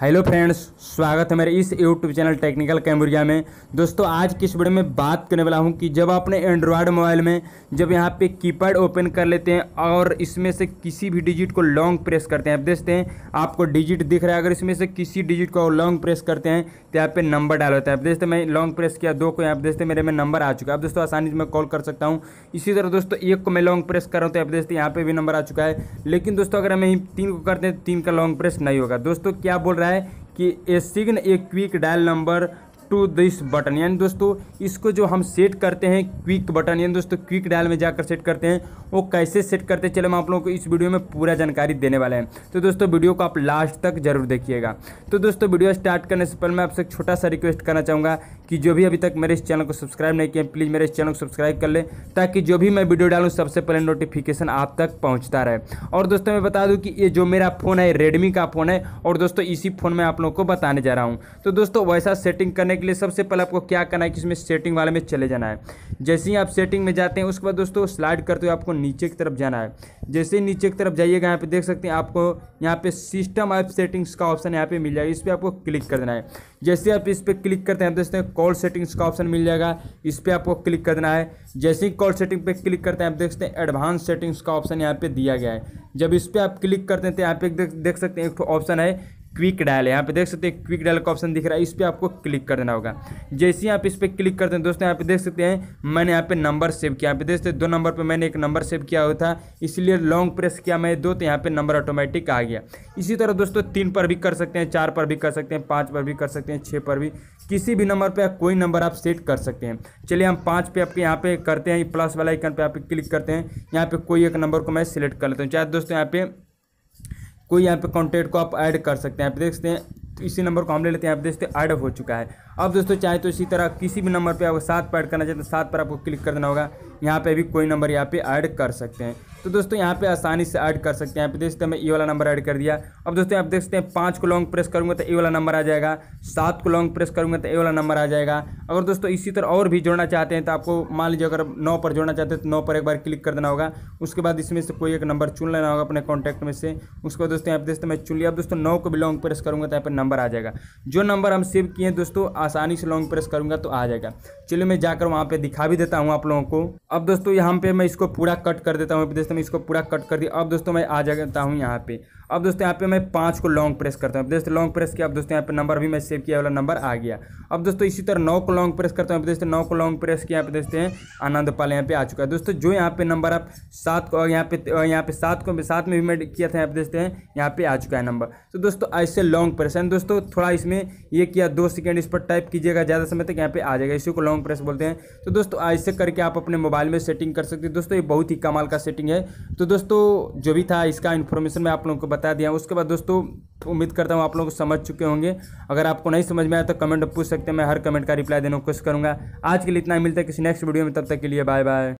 hello friends स्वागत है मेरे इस यूट्यूब चैनल टेक्निकल कैमरिया में दोस्तों आज किस वीडियो में बात करने वाला हूं कि जब आपने एंड्रॉयड मोबाइल में जब यहां पे कीपैड ओपन कर लेते हैं और इसमें से किसी भी डिजिट को लॉन्ग प्रेस करते हैं आप देखते हैं आपको डिजिट दिख रहा है अगर इसमें से किसी डिजिट को लॉन्ग प्रेस करते हैं तो यहाँ पे नंबर डाल होता है आप देखते मैं लॉन्ग प्रेस किया दो को यहाँ पर देखते मेरे में नंबर आ चुका है आप दोस्तों आसानी से मैं कॉल कर सकता हूँ इसी तरह दोस्तों एक को मैं लॉन्ग प्रेस कर रहा हूँ तो आप देखते यहाँ पे भी नंबर आ चुका है लेकिन दोस्तों अगर हमें तीन को करते हैं तो तीन का लॉन्ग प्रेस नहीं होगा दोस्तों क्या बोल रहा है कि a sign a quick dial number to this button यानी दोस्तों इसको जो हम सेट करते हैं क्विक बटन यानी दोस्तों क्विक डायल में जाकर सेट करते हैं वो कैसे सेट करते हैं चलो हम आप लोगों को इस वीडियो में पूरा जानकारी देने वाले हैं तो दोस्तों वीडियो को आप लास्ट तक जरूर देखिएगा तो दोस्तों वीडियो स्टार्ट करने से पहले मैं आपसे एक छोटा सा रिक्वेस्ट करना चाहूँगा कि जो भी अभी तक मेरे इस चैनल को सब्सक्राइब नहीं किया प्लीज़ मेरे इस चैनल को सब्सक्राइब कर लें ताकि जो भी मैं वीडियो डालूँ सबसे पहले नोटिफिकेशन आप तक पहुँचता रहे और दोस्तों मैं बता दूँ कि ये जो मेरा फ़ोन है रेडमी का फ़ोन है और दोस्तों इसी फ़ोन में आप लोग को बताने जा रहा हूँ तो दोस्तों वैसा सेटिंग करने के के लिए सबसे पहले आपको क्या करना है कि इसमें सेटिंग वाले में चले जाना है जैसे ही आप सेटिंग में जाते हैं उसके बाद दोस्तों स्लाइड करते हुए आपको नीचे की तरफ जाना है जैसे ही नीचे की तरफ जाइएगा यहाँ पे देख सकते हैं आपको यहाँ पे सिस्टम ऐप सेटिंग्स का ऑप्शन यहाँ पे मिल जाएगा इस पर आपको क्लिक कर देना है जैसे आप इस पर क्लिक करते हैं दोस्तों कॉल सेटिंग्स का ऑप्शन मिल जाएगा इस पर आपको क्लिक कर देना है जैसे ही कॉल सेटिंग पे क्लिक करते हैं आप देखते हैं एडवांस सेटिंग्स का ऑप्शन यहाँ पे दिया गया है जब इस पर आप क्लिक करते हैं तो यहाँ पे देख सकते हैं एक ऑप्शन है क्विक डायल यहाँ पे देख सकते हैं क्विक डायल का ऑप्शन दिख रहा है इस पर आपको क्लिक कर देना होगा जैसे ही आप इस पर क्लिक करते हैं दोस्तों यहाँ पे देख सकते हैं मैंने यहाँ पे नंबर सेव किया यहाँ पे देख सकते दो नंबर पर मैंने एक नंबर सेव किया हुआ था इसलिए लॉन्ग प्रेस किया मैं दो तो यहाँ पे नंबर ऑटोमेटिक आ गया इसी तरह दोस्तों तीन पर भी कर सकते हैं चार पर भी कर सकते हैं पाँच पर भी कर सकते हैं छः पर भी किसी भी नंबर पर कोई नंबर आप सेट कर सकते हैं चलिए हम पाँच पे आपके यहाँ पे करते हैं प्लस वाला आइकन पर आप क्लिक करते हैं यहाँ पर कोई एक नंबर को मैं सिलेक्ट कर लेता हूँ चाहे दोस्तों यहाँ पे कोई यहाँ पे कॉन्टैक्ट को आप ऐड कर सकते हैं आप देख सकते हैं तो इसी नंबर को हम ले लेते हैं आप देखते हैं ऐड हो चुका है अब दोस्तों चाहे तो इसी तरह किसी भी नंबर पे आप सात पर ऐड करना चाहते हैं सात पर आपको क्लिक कर देना होगा यहाँ पे भी कोई नंबर यहाँ पे ऐड कर सकते हैं तो दोस्तों यहाँ पे आसानी से ऐड कर सकते हैं यहाँ पे देख सकते हैं मैं ये वाला नंबर ऐड कर दिया अब दोस्तों आप देख सकते हैं पाँच को लॉन्ग प्रेस करूँगा तो ई वाला नंबर आ जाएगा सात को लॉन्ग प्रेस करूँगा तो ए वाला नंबर आ जाएगा अगर दोस्तों इसी तरह और भी जोड़ना चाहते हैं तो आपको मान लीजिए अगर नौ पर जोड़ना चाहते हैं तो नौ पर एक बार क्लिक कर देना होगा उसके बाद इसमें से कोई एक नंबर चुन लेना होगा अपने कॉन्टैक्ट में से उसके बाद दोस्तों यहाँ देखते दोस्तों मैं चुन लिया अब दोस्तों नौ को भी लॉन्ग प्रेस करूँगा तो यहाँ पर नंबर आ जाएगा जो नंबर हम सेव किए हैं दोस्तों आसानी से लॉन्ग प्रेस करूँगा तो आ जाएगा चलिए मैं जाकर वहाँ पर दिखा भी देता हूँ आप लोगों को अब दोस्तों यहाँ पे मैं इसको पूरा कट कर देता हूँ देखते दोस्तों मैं इसको पूरा कट कर दिया अब दोस्तों मैं आ जाता हूँ यहाँ पे अब दोस्तों यहाँ पे मैं पाँच को लॉन्ग प्रेस करता हूँ अब दोस्तों लॉन्ग प्रेस किया अब दोस्तों यहाँ पे नंबर भी मैं सेव किया वाला नंबर आ गया अब दोस्तों इसी तरह नौ को लॉन्ग प्रेस करता हूँ अब दोस्तों नौ को लॉन्ग प्रेस किया यहाँ पे हैं आनंद पाल यहाँ पे आ चुका है दोस्तों जो यहाँ पे नंबर आप सात को यहाँ पे यहाँ पे सात को सात में भी मैं किया था यहाँ पे हैं यहाँ पे आ चुका है नंबर तो दोस्तों ऐसे लॉन्ग प्रेस है दोस्तों थोड़ा इसमें ये किया दो सेकेंड इस पर टाइप कीजिएगा ज़्यादा समय तक यहाँ पे आ जाएगा इसी को लॉन्ग प्रेस बोलते हैं तो दोस्तों ऐसे करके आप अपने मोबाइल में सेटिंग कर सकते हैं दोस्तों ये बहुत ही कमाल का सेटिंग है तो दोस्तों जो भी था इसका इन्फॉर्मेशन मैं आप लोगों को बता दिया उसके बाद दोस्तों उम्मीद करता हूँ आप लोग समझ चुके होंगे अगर आपको नहीं समझ में आया तो कमेंट पूछ सकते हैं मैं हर कमेंट का रिप्लाई देने की कोशिश करूँगा आज के लिए इतना मिलता है किसी नेक्स्ट वीडियो में तब तक के लिए बाय बाय